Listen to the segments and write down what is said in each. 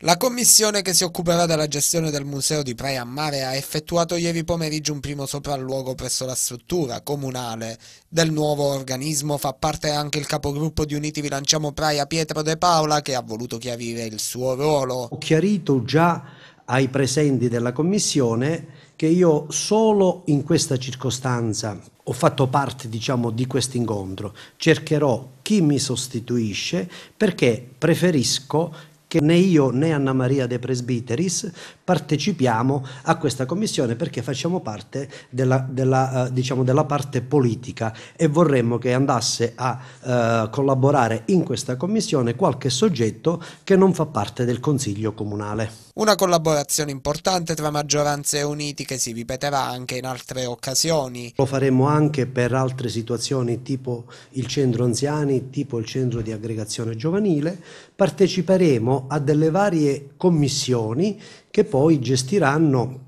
La commissione che si occuperà della gestione del museo di Praia a Mare ha effettuato ieri pomeriggio un primo sopralluogo presso la struttura comunale. Del nuovo organismo fa parte anche il capogruppo di Uniti Vilanciamo Praia Pietro De Paola che ha voluto chiarire il suo ruolo. Ho chiarito già ai presenti della commissione che io solo in questa circostanza ho fatto parte diciamo, di questo incontro cercherò chi mi sostituisce perché preferisco che né io né Anna Maria De Presbiteris partecipiamo a questa commissione perché facciamo parte della, della, eh, diciamo, della parte politica e vorremmo che andasse a eh, collaborare in questa commissione qualche soggetto che non fa parte del Consiglio Comunale. Una collaborazione importante tra maggioranze uniti che si ripeterà anche in altre occasioni. Lo faremo anche per altre situazioni tipo il centro anziani, tipo il centro di aggregazione giovanile. Parteciperemo a delle varie commissioni che poi gestiranno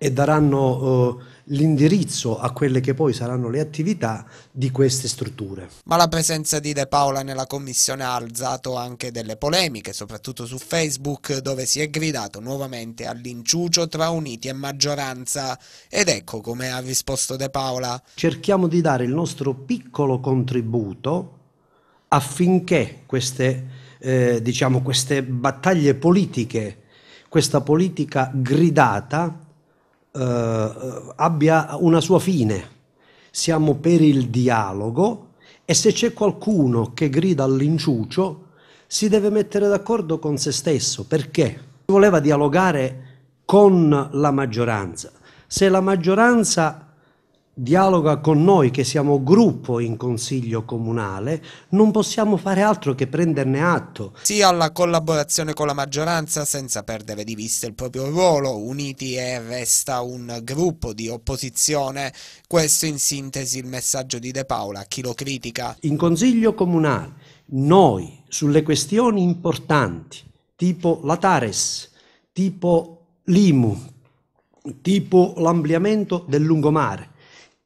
e daranno eh, l'indirizzo a quelle che poi saranno le attività di queste strutture. Ma la presenza di De Paola nella commissione ha alzato anche delle polemiche, soprattutto su Facebook, dove si è gridato nuovamente all'inciucio tra uniti e maggioranza. Ed ecco come ha risposto De Paola. Cerchiamo di dare il nostro piccolo contributo affinché queste eh, diciamo, queste battaglie politiche, questa politica gridata eh, abbia una sua fine. Siamo per il dialogo e se c'è qualcuno che grida all'inciucio si deve mettere d'accordo con se stesso perché voleva dialogare con la maggioranza. Se la maggioranza dialoga con noi che siamo gruppo in consiglio comunale, non possiamo fare altro che prenderne atto. Sì alla collaborazione con la maggioranza senza perdere di vista il proprio ruolo, uniti e resta un gruppo di opposizione. Questo in sintesi il messaggio di De Paola, chi lo critica. In consiglio comunale noi sulle questioni importanti, tipo la Tares, tipo l'IMU, tipo l'ampliamento del lungomare,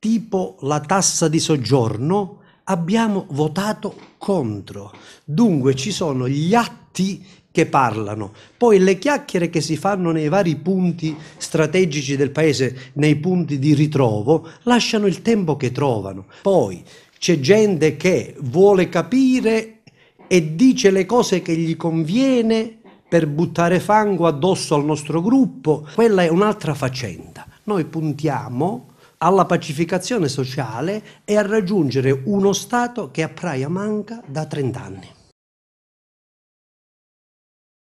tipo la tassa di soggiorno, abbiamo votato contro. Dunque ci sono gli atti che parlano. Poi le chiacchiere che si fanno nei vari punti strategici del paese, nei punti di ritrovo, lasciano il tempo che trovano. Poi c'è gente che vuole capire e dice le cose che gli conviene per buttare fango addosso al nostro gruppo. Quella è un'altra faccenda. Noi puntiamo alla pacificazione sociale e a raggiungere uno Stato che a Praia manca da 30 anni.